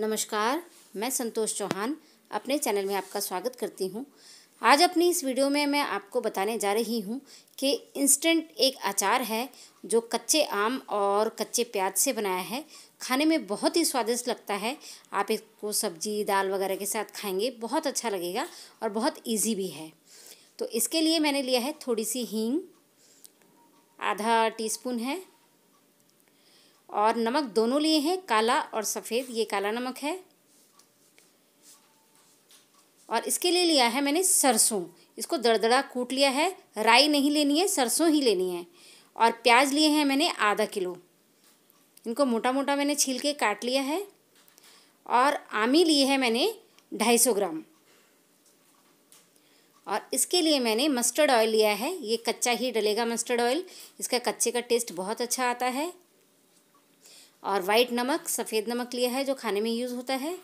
नमस्कार मैं संतोष चौहान अपने चैनल में आपका स्वागत करती हूँ आज अपनी इस वीडियो में मैं आपको बताने जा रही हूँ कि इंस्टेंट एक अचार है जो कच्चे आम और कच्चे प्याज से बनाया है खाने में बहुत ही स्वादिष्ट लगता है आप इसको सब्जी दाल वगैरह के साथ खाएंगे बहुत अच्छा लगेगा और बहुत ईजी भी है तो इसके लिए मैंने लिया है थोड़ी सी हींग आधा टीस्पून है और नमक दोनों लिए हैं काला और सफ़ेद ये काला नमक है और इसके लिए लिया है मैंने सरसों इसको दड़दड़ा कूट लिया है राई नहीं लेनी है सरसों ही लेनी है और प्याज लिए हैं मैंने आधा किलो इनको मोटा मोटा मैंने छील के काट लिया है और आमी लिए है मैंने ढाई सौ ग्राम और इसके लिए मैंने मस्टर्ड ऑयल लिया है ये कच्चा ही डलेगा मस्टर्ड ऑयल इसका कच्चे का टेस्ट बहुत अच्छा आता है और वाइट नमक सफ़ेद नमक लिया है जो खाने में यूज़ होता है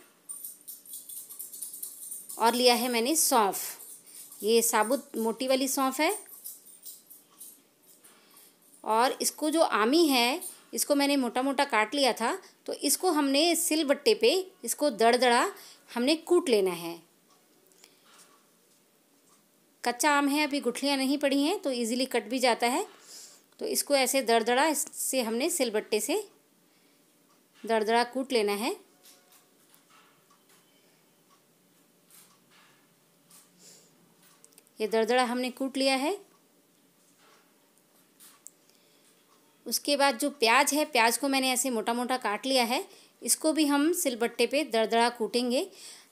और लिया है मैंने सौंफ ये साबुत मोटी वाली सौंफ है और इसको जो आमी है इसको मैंने मोटा मोटा काट लिया था तो इसको हमने सिल बट्टे पे इसको दड़ दड़ा हमने कूट लेना है कच्चा आम है अभी गुठलियाँ नहीं पड़ी हैं तो इजीली कट भी जाता है तो इसको ऐसे दड़ दड़ा इससे हमने सिल बट्टे से दरदरा कूट लेना है ये दरदरा हमने कूट लिया है उसके बाद जो प्याज है प्याज को मैंने ऐसे मोटा मोटा काट लिया है इसको भी हम सिलबट्टे पे दरदरा कूटेंगे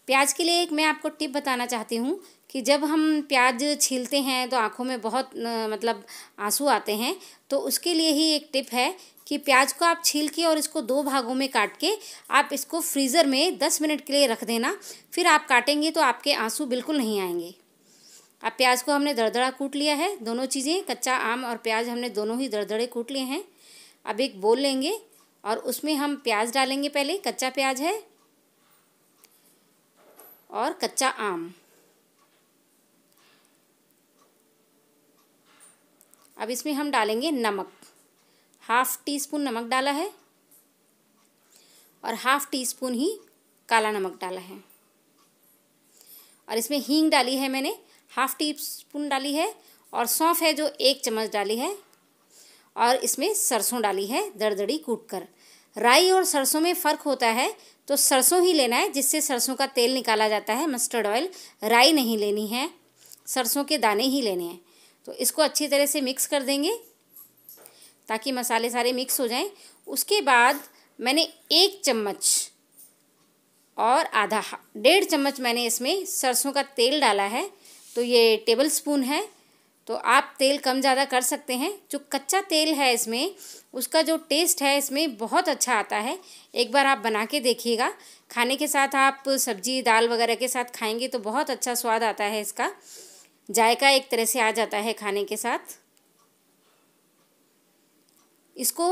प्याज के लिए एक मैं आपको टिप बताना चाहती हूँ कि जब हम प्याज छीलते हैं तो आँखों में बहुत न, मतलब आंसू आते हैं तो उसके लिए ही एक टिप है कि प्याज को आप छील के और इसको दो भागों में काट के आप इसको फ्रीज़र में दस मिनट के लिए रख देना फिर आप काटेंगे तो आपके आंसू बिल्कुल नहीं आएंगे अब प्याज को हमने दरदड़ा कूट लिया है दोनों चीज़ें कच्चा आम और प्याज हमने दोनों ही दरदड़े कूट लिए हैं अब एक बोल लेंगे और उसमें हम प्याज डालेंगे पहले कच्चा प्याज है और कच्चा आम अब इसमें हम डालेंगे नमक हाफ टी स्पून नमक डाला है और हाफ टी स्पून ही काला नमक डाला है और इसमें हींग डाली है मैंने हाफ टी स्पून डाली है और सौंफ है जो एक चम्मच डाली है और इसमें सरसों डाली है दरदड़ी कूट कर राई और सरसों में फ़र्क होता है तो सरसों ही लेना है जिससे सरसों का तेल निकाला जाता है मस्टर्ड ऑयल राई नहीं लेनी है सरसों के दाने ही लेने हैं तो इसको अच्छी तरह से मिक्स कर देंगे ताकि मसाले सारे मिक्स हो जाएं उसके बाद मैंने एक चम्मच और आधा डेढ़ चम्मच मैंने इसमें सरसों का तेल डाला है तो ये टेबल स्पून है तो आप तेल कम ज़्यादा कर सकते हैं जो कच्चा तेल है इसमें उसका जो टेस्ट है इसमें बहुत अच्छा आता है एक बार आप बना के देखिएगा खाने के साथ आप सब्जी दाल वगैरह के साथ खाएंगे तो बहुत अच्छा स्वाद आता है इसका जायका एक तरह से आ जाता है खाने के साथ इसको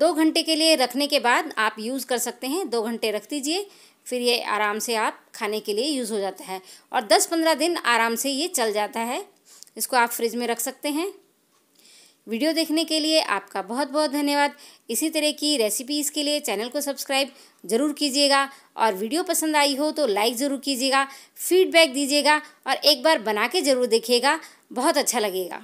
दो घंटे के लिए रखने के बाद आप यूज़ कर सकते हैं दो घंटे रख दीजिए फिर ये आराम से आप खाने के लिए यूज़ हो जाता है और दस पंद्रह दिन आराम से ये चल जाता है इसको आप फ्रिज में रख सकते हैं वीडियो देखने के लिए आपका बहुत बहुत धन्यवाद इसी तरह की रेसिपीज़ के लिए चैनल को सब्सक्राइब ज़रूर कीजिएगा और वीडियो पसंद आई हो तो लाइक ज़रूर कीजिएगा फीडबैक दीजिएगा और एक बार बना के ज़रूर देखिएगा बहुत अच्छा लगेगा